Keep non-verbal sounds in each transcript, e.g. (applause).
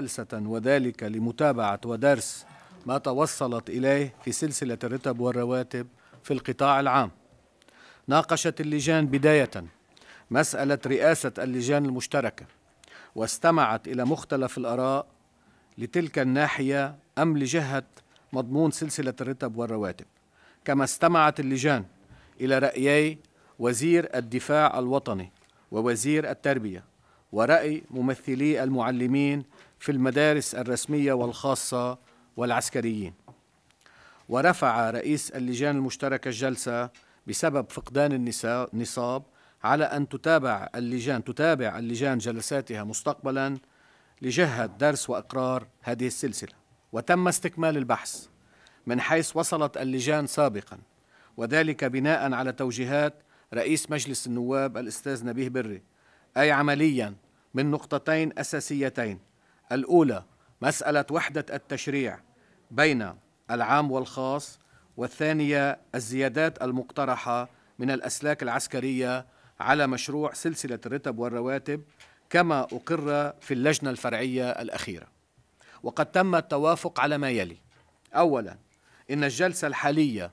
جلسة وذلك لمتابعة ودرس ما توصلت إليه في سلسلة الرتب والرواتب في القطاع العام ناقشت اللجان بداية مسألة رئاسة اللجان المشتركة واستمعت إلى مختلف الآراء لتلك الناحية أم لجهة مضمون سلسلة الرتب والرواتب كما استمعت اللجان إلى رأيي وزير الدفاع الوطني ووزير التربية ورأي ممثلي المعلمين في المدارس الرسمية والخاصة والعسكريين ورفع رئيس اللجان المشتركة الجلسة بسبب فقدان النصاب على أن تتابع اللجان تتابع اللجان جلساتها مستقبلا لجهة درس وإقرار هذه السلسلة وتم استكمال البحث من حيث وصلت اللجان سابقا وذلك بناء على توجيهات رئيس مجلس النواب الأستاذ نبيه بري أي عمليا من نقطتين أساسيتين الأولى مسألة وحدة التشريع بين العام والخاص والثانية الزيادات المقترحة من الأسلاك العسكرية على مشروع سلسلة الرتب والرواتب كما أقر في اللجنة الفرعية الأخيرة وقد تم التوافق على ما يلي أولا إن الجلسة الحالية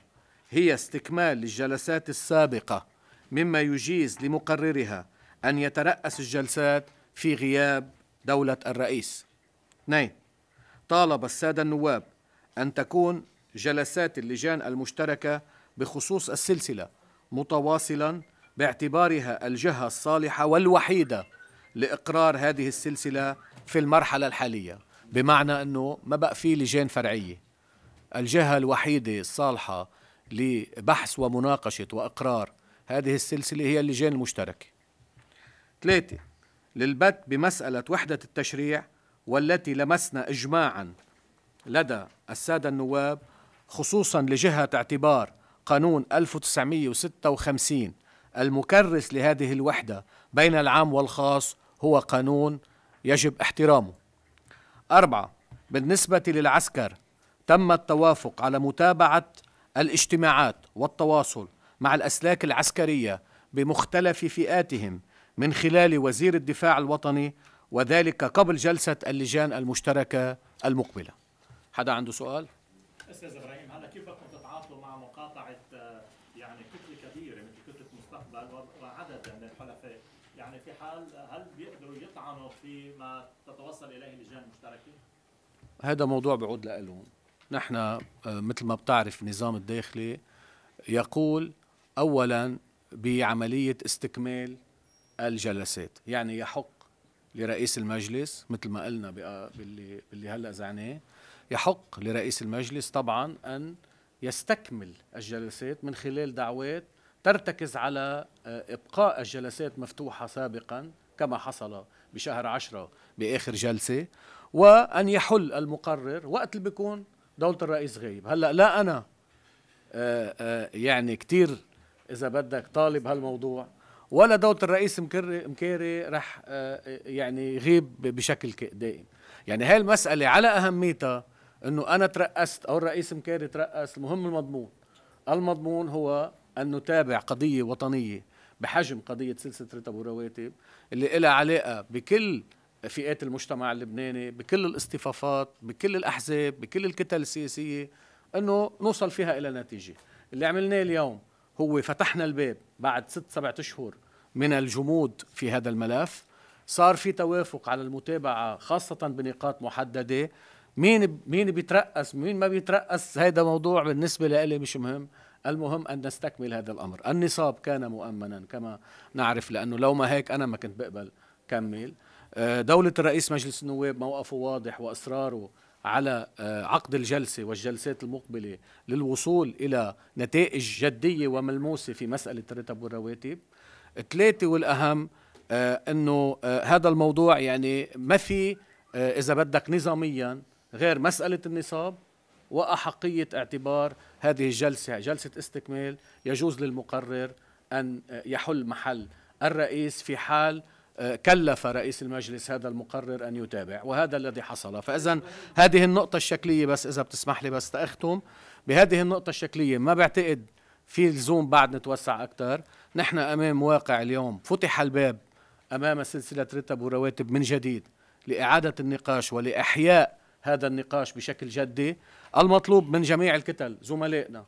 هي استكمال للجلسات السابقة مما يجيز لمقررها أن يترأس الجلسات في غياب دولة الرئيس اثنين نعم. طالب السادة النواب أن تكون جلسات اللجان المشتركة بخصوص السلسلة متواصلا باعتبارها الجهة الصالحة والوحيدة لإقرار هذه السلسلة في المرحلة الحالية بمعنى أنه ما بقى في لجان فرعية الجهة الوحيدة الصالحة لبحث ومناقشة وإقرار هذه السلسلة هي اللجان المشتركة ثلاثة للبت بمسألة وحدة التشريع والتي لمسنا إجماعا لدى السادة النواب خصوصا لجهة اعتبار قانون 1956 المكرس لهذه الوحدة بين العام والخاص هو قانون يجب احترامه أربعة بالنسبة للعسكر تم التوافق على متابعة الاجتماعات والتواصل مع الأسلاك العسكرية بمختلف فئاتهم من خلال وزير الدفاع الوطني وذلك قبل جلسة اللجان المشتركة المقبلة حدا عنده سؤال؟ أستاذ إبراهيم هلا كيف بدكم تتعاطوا مع مقاطعة آه، يعني كتلة كبيرة مثل كتلة مستقبل وعدد من الحلفاء يعني في حال هل بيقدروا يطعنوا فيما تتوصل إليه اللجان المشتركة؟ هذا موضوع بعود لألون نحن آه، مثل ما بتعرف النظام الداخلي يقول أولا بعملية استكمال الجلسات يعني يحق لرئيس المجلس مثل ما قلنا باللي باللي هلا زعناه يحق لرئيس المجلس طبعا ان يستكمل الجلسات من خلال دعوات ترتكز على آه، ابقاء الجلسات مفتوحه سابقا كما حصل بشهر عشرة باخر جلسه وان يحل المقرر وقت اللي بيكون دوله الرئيس غايب هلا لا انا آه، آه، يعني كثير اذا بدك طالب هالموضوع ولا دوله الرئيس مكيري رح آه، يعني يغيب بشكل دائم يعني هاي المساله على اهميتها انه انا ترأست او الرئيس مكيري ترأس المهم المضمون المضمون هو ان نتابع قضيه وطنيه بحجم قضيه سلسله رتب ورواتب اللي لها علاقه بكل فئات المجتمع اللبناني بكل الاصطفافات بكل الاحزاب بكل الكتل السياسيه انه نوصل فيها الى نتيجه اللي عملناه اليوم هو فتحنا الباب بعد ست سبعة أشهر من الجمود في هذا الملف صار في توافق على المتابعة خاصة بنقاط محددة مين مين بيترأس مين ما بيترأس هذا موضوع بالنسبة لي مش مهم المهم أن نستكمل هذا الأمر النصاب كان مؤمنا كما نعرف لأنه لو ما هيك أنا ما كنت بقبل كمل آه، دولة الرئيس مجلس النواب موقفه واضح وإصراره على آه، عقد الجلسة والجلسات المقبلة للوصول إلى نتائج جدية وملموسة في مسألة الرتب والرواتب ثلاثة والأهم آه، أنه آه، هذا الموضوع يعني ما في إذا بدك نظاميا غير مسألة النصاب وأحقية اعتبار هذه الجلسة جلسة استكمال يجوز للمقرر أن يحل محل الرئيس في حال آه، كلف رئيس المجلس هذا المقرر أن يتابع وهذا الذي حصل فإذا هذه النقطة الشكلية بس إذا بتسمح لي بس تأختم بهذه النقطة الشكلية ما بعتقد في لزوم بعد نتوسع أكثر نحن أمام واقع اليوم فتح الباب أمام سلسلة رتب ورواتب من جديد لإعادة النقاش ولإحياء هذا النقاش بشكل جدي المطلوب من جميع الكتل زملائنا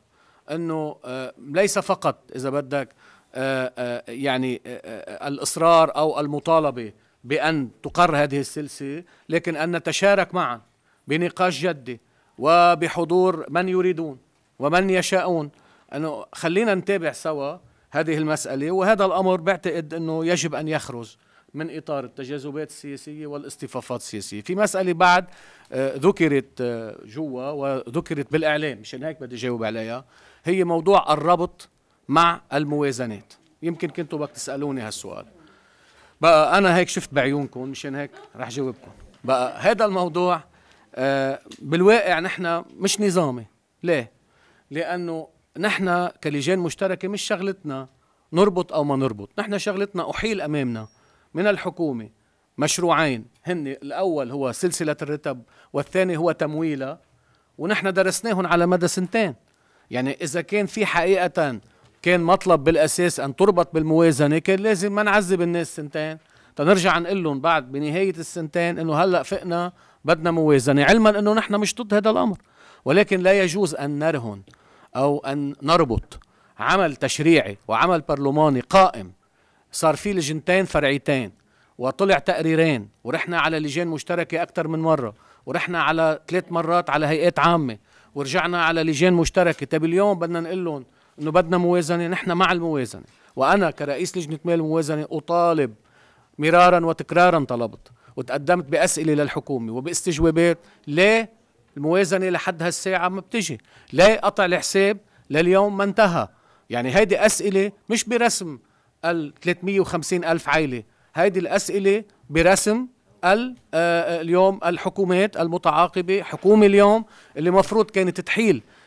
أنه آه، ليس فقط إذا بدك آه، آه، يعني آه، الإصرار أو المطالبة بأن تقر هذه السلسلة لكن أن نتشارك معا بنقاش جدي وبحضور من يريدون ومن يشاءون أنه خلينا نتابع سوا هذه المسألة وهذا الأمر بعتقد أنه يجب أن يخرج من إطار التجاذبات السياسية والاصطفافات السياسية في مسألة بعد ذكرت جوا وذكرت بالإعلام مشان هيك بدي جاوب عليها هي موضوع الربط مع الموازنات يمكن كنتوا بدك تسالوني هالسؤال بقى انا هيك شفت بعيونكم مشان هيك رح جاوبكم بقى هذا الموضوع آه، بالواقع نحن مش نظامي ليه لانه نحن كلجان مشتركه مش شغلتنا نربط او ما نربط نحن شغلتنا احيل امامنا من الحكومه مشروعين هن الاول هو سلسله الرتب والثاني هو تمويلها ونحن درسناهم على مدى سنتين يعني اذا كان في حقيقه كان مطلب بالاساس ان تربط بالموازنه كان لازم ما نعذب الناس سنتين تنرجع نقول لهم بعد بنهايه السنتين انه هلا فقنا بدنا موازنه علما انه نحن مش ضد هذا الامر ولكن لا يجوز ان نرهن او ان نربط عمل تشريعي وعمل برلماني قائم صار فيه لجنتين فرعيتين وطلع تقريرين ورحنا على لجان مشتركه اكثر من مره ورحنا على ثلاث مرات على هيئات عامه ورجعنا على لجان مشتركه طيب اليوم بدنا نقول لهم انه بدنا موازنه نحن مع الموازنه وانا كرئيس لجنه مال الموازنه اطالب مرارا وتكرارا طلبت وتقدمت باسئله للحكومه وباستجوابات ليه الموازنه لحد هالساعه ما بتجي ليه قطع الحساب لليوم ما انتهى يعني هيدي اسئله مش برسم ال 350 الف عائله هيدي الاسئله برسم آه، آه، اليوم الحكومات المتعاقبه حكومه اليوم اللي مفروض كانت تحيل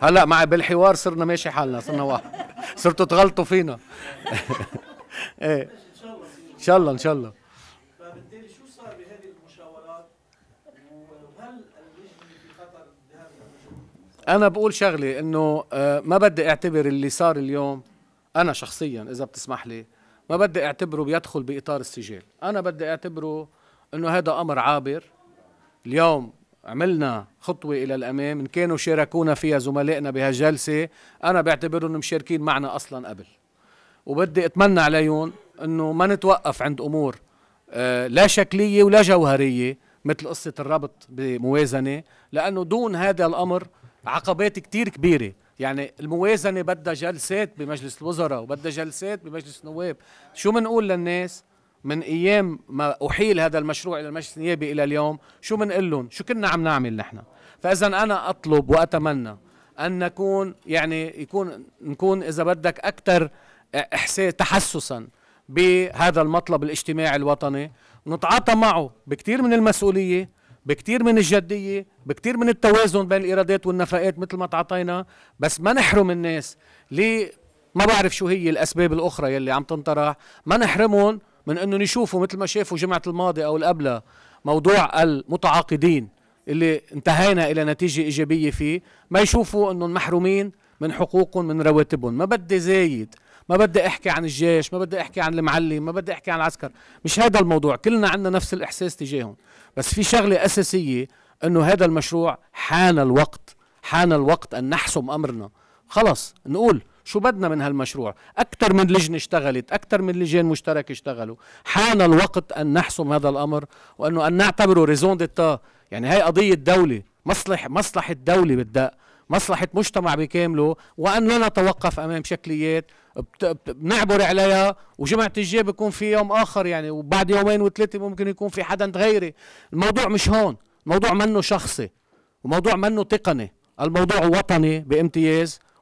هلا مع بالحوار صرنا ماشي حالنا صرنا واحد صرتوا تغلطوا فينا (laughs) ايه ان شاء الله ان شاء الله فبالتالي شو صار بهذه المشاورات وهل انا بقول شغله انه آه، ما بدي اعتبر اللي صار اليوم انا شخصيا اذا بتسمح لي ما بدي اعتبره بيدخل باطار السجال انا بدي اعتبره انه هذا امر عابر اليوم عملنا خطوة إلى الأمام إن كانوا شاركونا فيها زملائنا بهالجلسة أنا بعتبرهم مشاركين معنا أصلا قبل وبدي أتمنى عليهم أنه ما نتوقف عند أمور آه، لا شكلية ولا جوهرية مثل قصة الربط بموازنة لأنه دون هذا الأمر عقبات كتير كبيرة يعني الموازنة بدها جلسات بمجلس الوزراء وبدها جلسات بمجلس النواب شو منقول للناس من ايام ما احيل هذا المشروع الى المجلس النيابي الى اليوم شو بنقول لهم شو كنا عم نعمل نحن فاذا انا اطلب واتمنى ان نكون يعني يكون نكون اذا بدك اكثر احساس تحسسا بهذا المطلب الاجتماعي الوطني نتعاطى معه بكثير من المسؤوليه بكثير من الجديه بكثير من التوازن بين الايرادات والنفقات مثل ما تعاطينا بس ما نحرم الناس ليه ما بعرف شو هي الاسباب الاخرى يلي عم تنطرح ما نحرمهم من انه يشوفوا مثل ما شافوا جمعه الماضي او القبلة موضوع المتعاقدين اللي انتهينا الى نتيجه ايجابيه فيه ما يشوفوا انهم محرومين من حقوقهم من رواتبهم ما بدي زايد ما بدي احكي عن الجيش ما بدي احكي عن المعلم ما بدي احكي عن العسكر مش هذا الموضوع كلنا عندنا نفس الاحساس تجاههم بس في شغله اساسيه انه هذا المشروع حان الوقت حان الوقت ان نحسم امرنا خلص نقول شو بدنا من هالمشروع أكثر من لجنة اشتغلت أكثر من لجان مشتركة اشتغلوا حان الوقت أن نحسم هذا الأمر وأنه أن نعتبره ريزون ديتا يعني هي قضية دولة مصلح مصلحة دولة بالدق مصلحة مجتمع بكامله وأن لا نتوقف أمام شكليات بنعبر عليها وجمعة الجاي بيكون في يوم آخر يعني وبعد يومين وثلاثة ممكن يكون في حدا تغيري الموضوع مش هون الموضوع منه شخصي وموضوع منه تقني الموضوع وطني بامتياز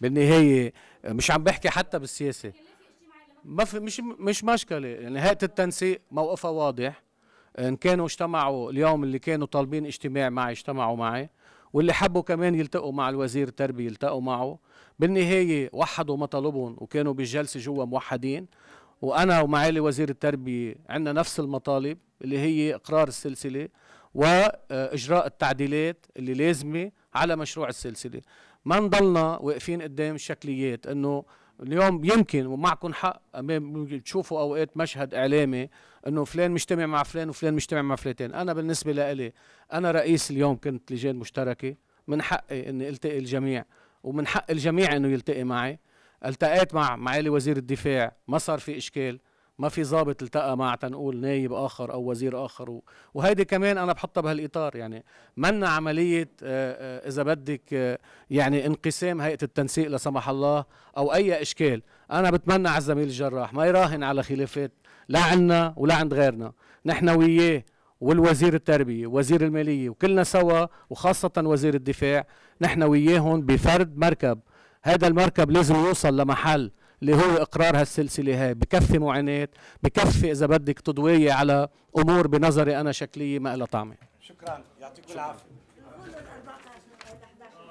بالنهايه مش عم بحكي حتى بالسياسه ما في مش مش مشكله يعني هيئه التنسيق موقفها واضح ان كانوا اجتمعوا اليوم اللي كانوا طالبين اجتماع معي اجتمعوا معي واللي حبوا كمان يلتقوا مع الوزير التربيه التقوا معه بالنهايه وحدوا مطالبهم وكانوا بالجلسه جوا موحدين وانا ومعالي وزير التربيه عندنا نفس المطالب اللي هي اقرار السلسله واجراء آه، التعديلات اللي لازمه على مشروع السلسله ما نضلنا واقفين قدام الشكليات انه اليوم يمكن ومعكم حق تشوفوا اوقات مشهد اعلامي انه فلان مجتمع مع فلان وفلان مجتمع مع فلتان انا بالنسبه لإلي انا رئيس اليوم كنت لجان مشتركه من حقي اني التقي الجميع ومن حق الجميع انه يلتقي معي التقيت مع معالي وزير الدفاع ما صار في اشكال ما في ضابط التقى مع تنقول نايب اخر او وزير اخر وهيدي كمان انا بحطها بهالاطار يعني منا عمليه آه، آه، اذا بدك آه، يعني انقسام هيئه التنسيق لا سمح الله او اي اشكال انا بتمنى على الزميل الجراح ما يراهن على خلافات لا عنا ولا عند غيرنا نحن وياه والوزير التربية وزير المالية وكلنا سوا وخاصة وزير الدفاع نحن وياهم بفرد مركب هذا المركب لازم يوصل لمحل اللي هو اقرار هالسلسله هاي بكفي معاناه بكفي اذا بدك تضويه على امور بنظري انا شكليه ما لها طعمه شكرا يعطيكم العافيه